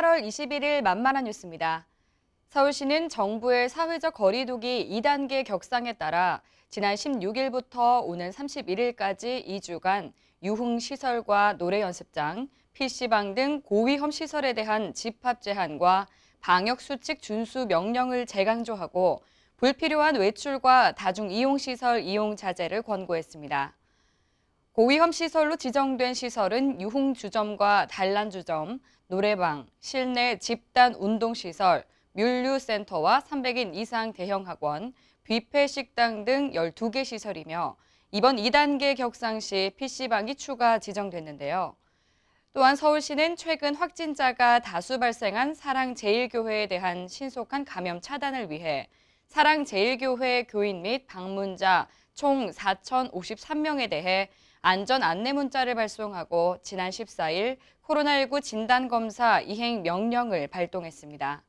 8월 21일 만만한 뉴스입니다. 서울시는 정부의 사회적 거리두기 2단계 격상에 따라 지난 16일부터 오는 31일까지 2주간 유흥시설과 노래연습장, PC방 등 고위험 시설에 대한 집합 제한과 방역수칙 준수 명령을 재강조하고 불필요한 외출과 다중이용시설 이용 자제를 권고했습니다. 고위험 시설로 지정된 시설은 유흥주점과 단란주점, 노래방, 실내 집단 운동시설, 뮬류센터와 300인 이상 대형학원, 뷔페식당 등 12개 시설이며 이번 2단계 격상 시 PC방이 추가 지정됐는데요. 또한 서울시는 최근 확진자가 다수 발생한 사랑제일교회에 대한 신속한 감염 차단을 위해 사랑제일교회 교인 및 방문자 총 4,053명에 대해 안전 안내 문자를 발송하고 지난 14일 코로나19 진단검사 이행 명령을 발동했습니다.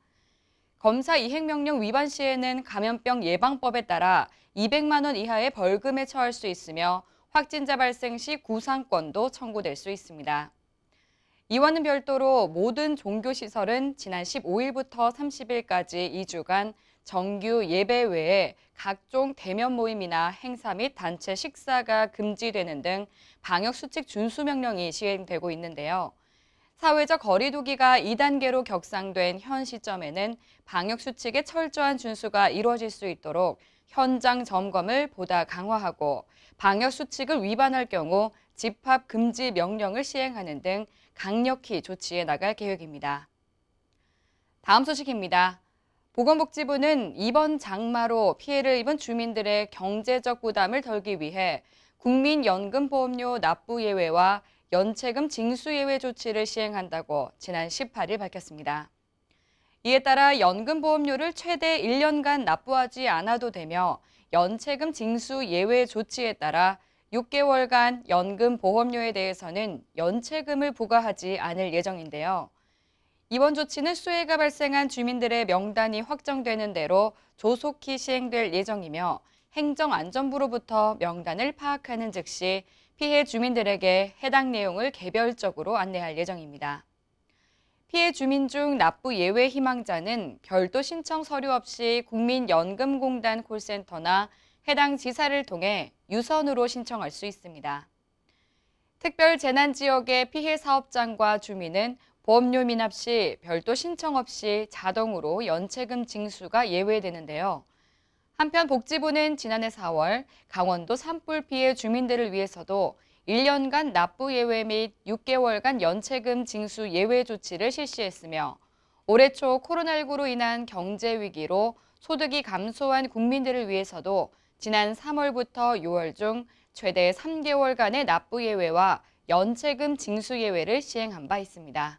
검사 이행 명령 위반 시에는 감염병 예방법에 따라 200만 원 이하의 벌금에 처할 수 있으며 확진자 발생 시 구상권도 청구될 수 있습니다. 이와는 별도로 모든 종교시설은 지난 15일부터 30일까지 2주간 정규 예배 외에 각종 대면 모임이나 행사 및 단체 식사가 금지되는 등 방역수칙 준수 명령이 시행되고 있는데요. 사회적 거리두기가 2단계로 격상된 현 시점에는 방역수칙의 철저한 준수가 이루어질 수 있도록 현장 점검을 보다 강화하고 방역수칙을 위반할 경우 집합 금지 명령을 시행하는 등 강력히 조치해 나갈 계획입니다. 다음 소식입니다. 보건복지부는 이번 장마로 피해를 입은 주민들의 경제적 부담을 덜기 위해 국민연금보험료 납부 예외와 연체금 징수 예외 조치를 시행한다고 지난 18일 밝혔습니다. 이에 따라 연금보험료를 최대 1년간 납부하지 않아도 되며 연체금 징수 예외 조치에 따라 6개월간 연금 보험료에 대해서는 연체금을 부과하지 않을 예정인데요. 이번 조치는 수해가 발생한 주민들의 명단이 확정되는 대로 조속히 시행될 예정이며 행정안전부로부터 명단을 파악하는 즉시 피해 주민들에게 해당 내용을 개별적으로 안내할 예정입니다. 피해 주민 중 납부 예외 희망자는 별도 신청 서류 없이 국민연금공단 콜센터나 해당 지사를 통해 유선으로 신청할 수 있습니다. 특별재난지역의 피해 사업장과 주민은 보험료 미납 시 별도 신청 없이 자동으로 연체금 징수가 예외되는데요. 한편 복지부는 지난해 4월 강원도 산불 피해 주민들을 위해서도 1년간 납부 예외 및 6개월간 연체금 징수 예외 조치를 실시했으며 올해 초 코로나19로 인한 경제 위기로 소득이 감소한 국민들을 위해서도 지난 3월부터 6월 중 최대 3개월간의 납부 예외와 연체금 징수 예외를 시행한 바 있습니다.